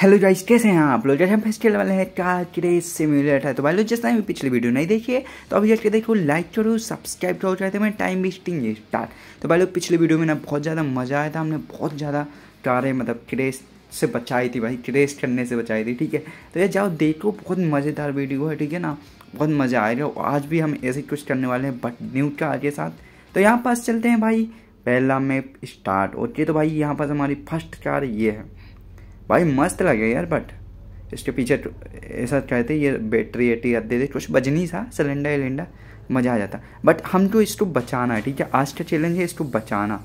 Hello guys कैसे हैं आप लोग हम फेस्टिवल वाले हैं कार क्रेज है तो भाई लोग जिस टाइम पिछली वीडियो नहीं देखिए तो अभी जाकर देखो लाइक करो सब्सक्राइब करो चाहते मैं टाइम वेस्टिंग है स्टार्ट तो भाई लोग पिछली वीडियो में ना बहुत ज़्यादा मज़ा आया था हमने बहुत ज़्यादा कारें मतलब क्रेज से बचाई थी भाई क्रेज करने से बचाई थी ठीक है तो ये जाओ देखो बहुत मज़ेदार वीडियो है ठीक है ना बहुत मज़ा आएगा आज भी हम ऐसे कुछ करने वाले हैं बट न्यू कार के साथ तो यहाँ पास चलते हैं भाई पहला मैप स्टार्ट ओके तो भाई यहाँ पास हमारी फर्स्ट कार ये है भाई मस्त लगे यार बट इसके पीछे तो ऐसा कहते ये बैटरी एटी दे दे कुछ बज नहीं सा सिलेंडर विलेंडर मज़ा आ जाता बट हमको इसको बचाना है ठीक है आज का चैलेंज है इसको बचाना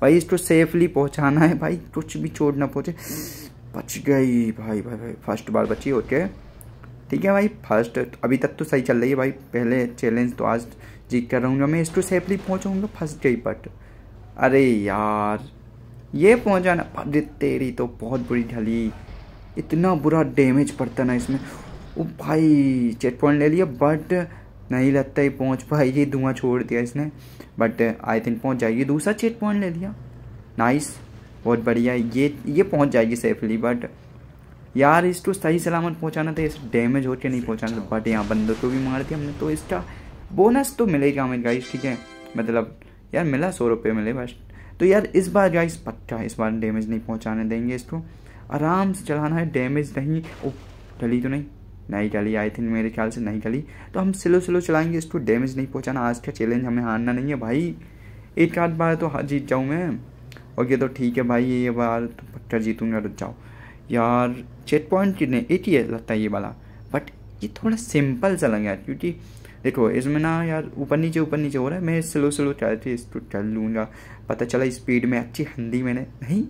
भाई इसको सेफली पहुंचाना है भाई कुछ भी चोट ना पहुँचे बच गई भाई भाई भाई फर्स्ट बार बची ओके ठीक है भाई फर्स्ट अभी तक तो सही चल रही है भाई पहले चैलेंज तो आज जीत कर हूँ मैं इसको सेफली पहुँचाऊँगा फर्स्ट गई बट अरे यार ये ना अरे तेरी तो बहुत बुरी ढली इतना बुरा डैमेज पड़ता ना इसमें ओ भाई चेक पॉइंट ले लिया बट नहीं लगता ये पहुंच ये धुआं छोड़ दिया इसने बट आई थिंक पहुंच जाएगी दूसरा चेक पॉइंट ले लिया नाइस बहुत बढ़िया ये ये पहुंच जाएगी सेफली बट यार इसको सही सलामत पहुंचाना था तो इस डैमेज होके नहीं पहुंचाना था बट यहाँ बंदों को भी मार दिया हमने तो इसका बोनस तो मिलेगा हमें गाइस ठीक है मतलब यार मिला सौ रुपये मिले बस तो यार इस बार गाइस पक्का इस बार डैमेज नहीं पहुंचाने देंगे इसको आराम से चलाना है डैमेज नहीं ओ गली तो नहीं नहीं गली आई थिंक मेरे ख्याल से नहीं गली तो हम स्लो स्लो चलाएंगे इसको डैमेज नहीं पहुँचाना आज का चैलेंज हमें हारना नहीं है भाई एक आध बार तो जीत जाऊँ मैं और ये तो ठीक है भाई ये बार तो पक्का जीतूँगा रुक जाओ यार चेक पॉइंट कितने एक ही लगता है ये वाला बट ये थोड़ा सिंपल सा लगा क्योंकि देखो इसमें ना यार ऊपर नीचे ऊपर नीचे हो रहा है मैं स्लो स्लो इस इसको चल लूँगा पता चला स्पीड में अच्छी हंडी मैंने नहीं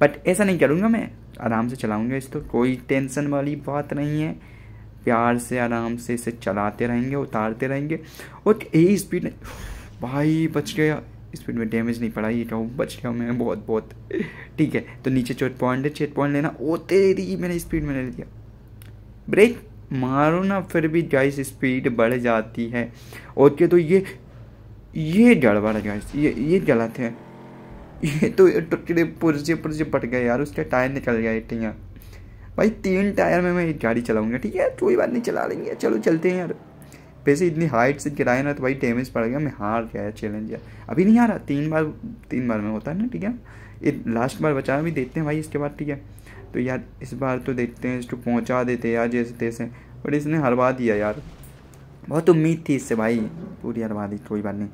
बट ऐसा नहीं करूँगा मैं आराम से चलाऊँगा इसको तो। कोई टेंशन वाली बात नहीं है प्यार से आराम से इसे चलाते रहेंगे उतारते रहेंगे और यही स्पीड भाई बच गया स्पीड में डैमेज नहीं पड़ा ये कहूँ बच गया मैं बहुत बहुत ठीक है तो नीचे चोट पॉइंट है चेट पॉइंट लेना ओ तेरी मैंने स्पीड में ले लिया ब्रेक मारो ना फिर भी गाइस स्पीड बढ़ जाती है ओके तो ये ये गड़बड़ है गाइस ये ये गलत है ये तो टुकड़े पुरजे पुरजे पट गए यार उसके टायर निकल गया एक यहाँ भाई तीन टायर में मैं एक गाड़ी चलाऊंगा ठीक है कोई बात नहीं चला लेंगे चलो चलते हैं यार वैसे इतनी हाइट से गिराए ना तो भाई डैमेज पड़ गया मैं हार गया चैलेंज यार अभी नहीं हारा तीन बार तीन बार में होता है ना ठीक है लास्ट बार बचा भी देते हैं भाई इसके बाद ठीक है तो यार इस बार तो देखते हैं इसको पहुँचा देते यार जैसे तैसे बट इसने हरवा दिया यार बहुत उम्मीद थी इससे भाई पूरी हरवा दी कोई बात नहीं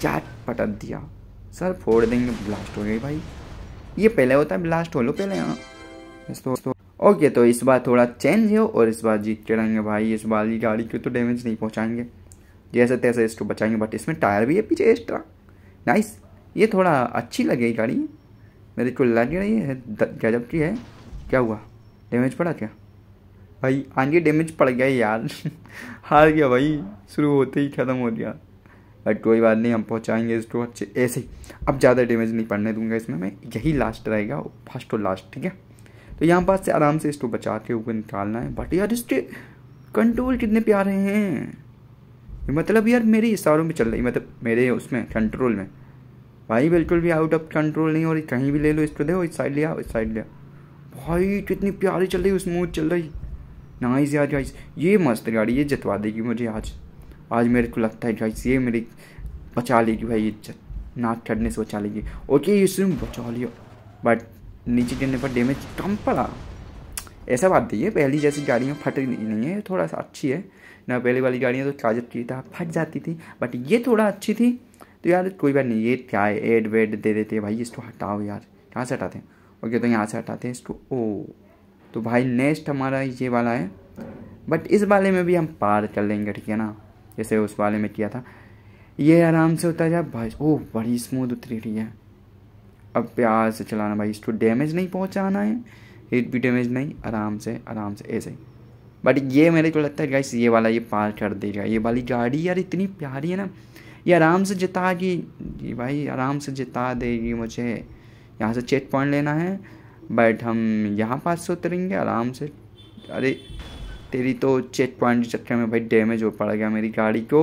चार पटक दिया सर फोड़ देंगे ब्लास्ट हो गई भाई ये पहले होता है ब्लास्ट हो लो पहले हाँ दोस्तों तो, ओके तो इस बार थोड़ा चेंज हो और इस बार जीत के रहेंगे भाई इस बार की गाड़ी को तो डैमेज नहीं पहुँचाएंगे जैसे तैसे इसको बचाएंगे बट इसमें टायर भी है पीछे एक्स्ट्रा नाइस ये थोड़ा अच्छी लगेगी गाड़ी मेरी कोई लग नहीं है गजब की है क्या हुआ डैमेज पड़ा क्या भाई आगे हाँ डैमेज पड़ गया यार हार गया भाई शुरू होते ही ख़त्म हो गया बट कोई बात नहीं हम पहुँचाएंगे इसको अच्छे ऐसे ही अब ज़्यादा डैमेज नहीं पड़ने दूंगा इसमें मैं यही लास्ट रहेगा फर्स्ट और लास्ट ठीक है तो यहाँ पास से आराम से इसको बचा के ऊपर निकालना है बट यार इसके कंट्रोल कितने प्यारे हैं मतलब यार मेरे इशारों में चल रही मतलब मेरे उसमें कंट्रोल में भाई बिल्कुल भी आउट ऑफ कंट्रोल नहीं हो रही कहीं भी ले लो इसको देखो इस साइड लिया इस साइड लिया भाई कितनी प्यारी चल रही स्मूथ चल रही नाइस यार गाइस ये मस्त गाड़ी ये जितवा देगी मुझे आज आज मेरे को लगता है गाइस ये मेरी बचा लेगी भाई ये नाक चढ़ने से बचा लेगी ओके इसमें बचा लिया बट नीचे गिरने पर डैमेज कम पड़ा ऐसा बात नहीं है पहली जैसी गाड़ियाँ फट नहीं है थोड़ा सा अच्छी है ना पहली वाली गाड़ियाँ तो चार्जर की था फट जाती थी बट ये थोड़ा अच्छी थी तो यार कोई बात नहीं ये क्या है एड वेड दे देते हैं भाई इसको हटाओ यार कहाँ से हटाते हैं ओके तो यहाँ से हटाते हैं इसको ओ तो भाई नेक्स्ट हमारा ये वाला है बट इस वाले में भी हम पार कर लेंगे ठीक है ना जैसे उस वाले में किया था ये आराम से उतर जाए भाई ओह बड़ी स्मूथ उतरी रही है अब प्यार से चलाना भाई इसको डैमेज नहीं पहुँचाना है हिट भी डैमेज नहीं आराम से आराम से ऐसे बट ये मेरे को लगता है गाइस ये वाला ये पार कर देगा ये वाली गाड़ी यार इतनी प्यारी है ना ये आराम से जिताएगी जी भाई आराम से जिता देगी मुझे यहाँ से चेक पॉइंट लेना है बट हम यहाँ पास से उतरेंगे आराम से अरे तेरी तो चेक पॉइंट चक्कर में भाई डैमेज हो पड़ गया मेरी गाड़ी को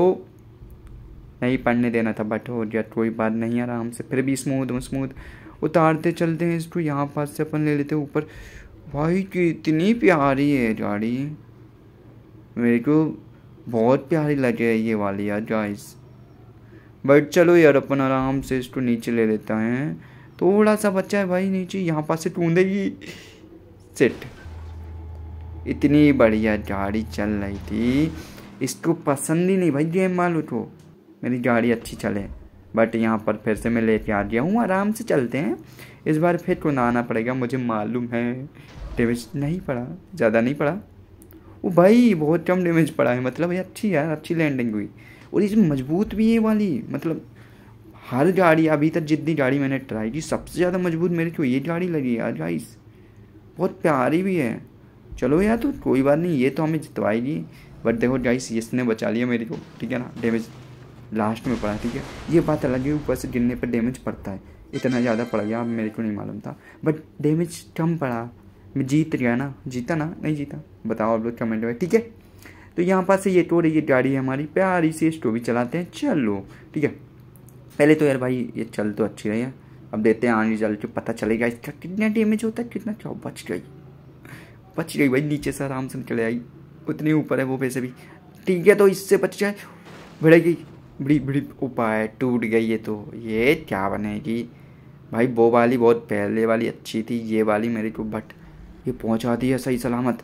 नहीं पढ़ने देना था बट हो गया कोई बात नहीं आराम से फिर भी स्मूथ स्मूथ उतारते चलते हैं इसको यहाँ पास से अपन ले लेते हैं ऊपर भाई कितनी प्यारी है गाड़ी मेरे को बहुत प्यारी लगे ये वाली यार गाइस बट चलो यार अपन आराम से इसको नीचे ले लेते हैं थोड़ा सा बच्चा है भाई नीचे यहाँ पास से टूंदेगी सेट इतनी बढ़िया गाड़ी चल रही थी इसको पसंद ही नहीं भाई गेम मालू उठो मेरी गाड़ी अच्छी चले बट यहाँ पर फिर से मैं लेके आ गया हूँ आराम से चलते हैं इस बार फिर को आना पड़ेगा मुझे मालूम है डेमेज नहीं पड़ा ज़्यादा नहीं पड़ा वो भाई बहुत कम डैमेज पड़ा है मतलब ये अच्छी यार अच्छी लैंडिंग हुई और इसमें मजबूत भी है वाली मतलब हर गाड़ी अभी तक जितनी गाड़ी मैंने ट्राई की सबसे ज़्यादा मजबूत मेरे को ये गाड़ी लगी यार गाइस बहुत प्यारी भी है चलो यार तो कोई बात नहीं ये तो हमें जितवाएगी बट देखो गाइस इसने बचा लिया मेरे को ठीक है ना डैमेज लास्ट में पड़ा ठीक है ये बात अलग है ऊपर से गिरने पर डैमेज पड़ता है इतना ज़्यादा पड़ गया मेरे को नहीं मालूम था बट डैमेज कम पड़ा मैं जीत गया ना जीता ना नहीं जीता बताओ आप लोग कमेंट में ठीक है तो यहाँ पास से ये तो रही है गाड़ी है हमारी प्यारी सी स्टोवी भी चलाते हैं चलो ठीक है पहले तो यार भाई ये चल तो अच्छी रही है अब देते हैं आने रिजल्ट जो पता चलेगा इसका कितना डैमेज होता है कितना क्या बच गई बच गई भाई नीचे से आराम से निकले आई उतनी ऊपर है वो वैसे भी ठीक है तो इससे बच जाए भिड़ गई बड़ी बड़ी उपाय टूट गई ये तो ये क्या बनेगी भाई वो वाली बहुत पहले वाली अच्छी थी ये वाली मेरे को बट ये पहुंचा दी है सही सलामत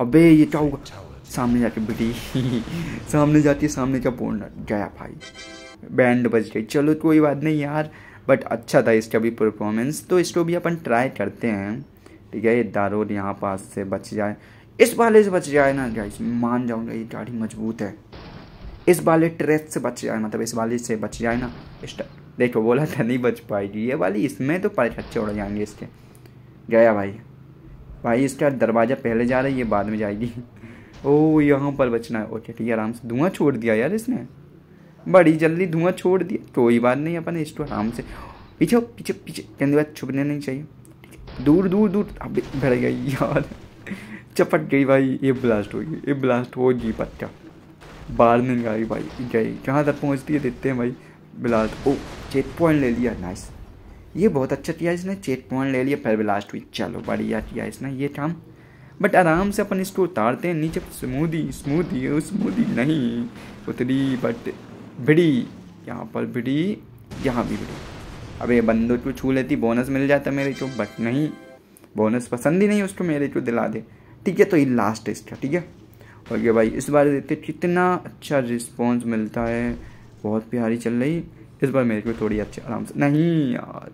अबे ये क्या होगा सामने जाके बिटी सामने जाती है सामने का बोर्ड गया भाई बैंड बज गई चलो कोई बात नहीं यार बट अच्छा था इसका भी परफॉर्मेंस तो इसको भी अपन ट्राई करते हैं ठीक है ये दारोद यहाँ पास से बच जाए इस वाले से बच जाए ना गाइस मान जाऊँगा ये गाड़ी मजबूत है इस वाले ट्रेस से बच जाए मतलब इस वाले से बच जाए ना इस देखो बोला था नहीं बच पाएगी ये वाली इसमें तो पर अच्छे उड़ जाएंगे इसके गया भाई भाई इसका दरवाज़ा पहले जा रहा है ये बाद में जाएगी ओ यहाँ पर बचना है ओके ठीक है आराम से धुआं छोड़ दिया यार इसने बड़ी जल्दी धुआं छोड़ दिया कोई बात नहीं अपन इसको तो आराम से पीछे पीछे पीछे कहने बात छुपने नहीं चाहिए दूर दूर दूर अब भर गई यार चपट गई भाई ये ब्लास्ट हो गई ये ब्लास्ट हो गई पत्ता बाल मिल गई भाई गई कहाँ तक पहुँचती है देखते हैं भाई ब्लास्ट ओ चेक पॉइंट ले लिया नाइस ये बहुत अच्छा किया इसने चेक पॉइंट ले लिया फिर ब्लास्ट हुई चलो बढ़िया किया इसने ये काम बट आराम से अपन इसको उतारते हैं नीचे स्मूदी स्मूदी स्मूदी नहीं उतरी बट भिड़ी यहाँ पर भिड़ी यहाँ भी भिड़ी अब ये बंदो तो को छू लेती बोनस मिल जाता मेरे को बट नहीं बोनस पसंद ही नहीं उसको मेरे को दिला दे ठीक है तो ये लास्ट इसका ठीक है और ये भाई इस बार देखते कितना अच्छा रिस्पॉन्स मिलता है बहुत प्यारी चल रही इस बार मेरे को थोड़ी अच्छी आराम से नहीं यार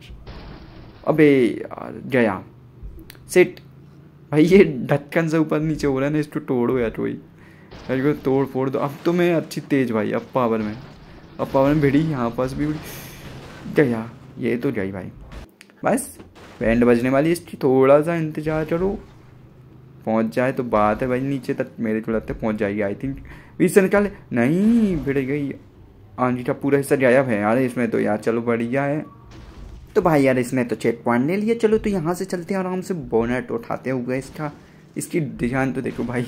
अबे यार गया सेट भाई ये ढक्कन से ऊपर नीचे हो रहा है ना इसको तोड़ो यार वही यार को तोड़ फोड़ दो अब तो मैं अच्छी तेज भाई अब पावर में अब पावर में भिड़ी यहाँ पास भी गया ये तो गई भाई बस बैंड बजने वाली इसकी थोड़ा सा इंतज़ार करो पहुँच जाए तो बात है भाई नीचे तक मेरे को लगता है पहुँच जाएगी आई थिंक बीच निकाल निकाले नहीं भिड़ गई आंधी का पूरा हिस्सा गायब है यार इसमें तो यार चलो बढ़िया है तो भाई यार इसने तो चेक पॉइंट ले लिया चलो तो यहाँ से चलते हैं आराम से बोनेट उठाते हुए इसका इसकी डिजाइन तो देखो भाई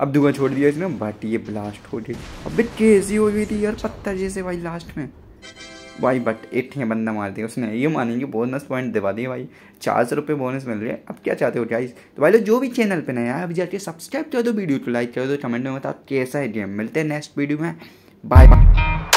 अब दुआ छोड़ दिया इसने बट ये ब्लास्ट हो गई अबे कैसी हो गई थी यार पत्थर जैसे भाई लास्ट में भाई बट एट है बंदा मार दिया उसने ये मानेंगे बोनस पॉइंट दिवा दिए भाई चार सौ रुपये बोनस मिल रहे अब क्या चाहते हो क्या तो भाई लोग जो भी चैनल पर नया है अभी जाके सब्सक्राइब कर दो वीडियो को लाइक कर दो कमेंट में बताओ कैसा है गेम मिलते हैं नेक्स्ट वीडियो में बाय बाय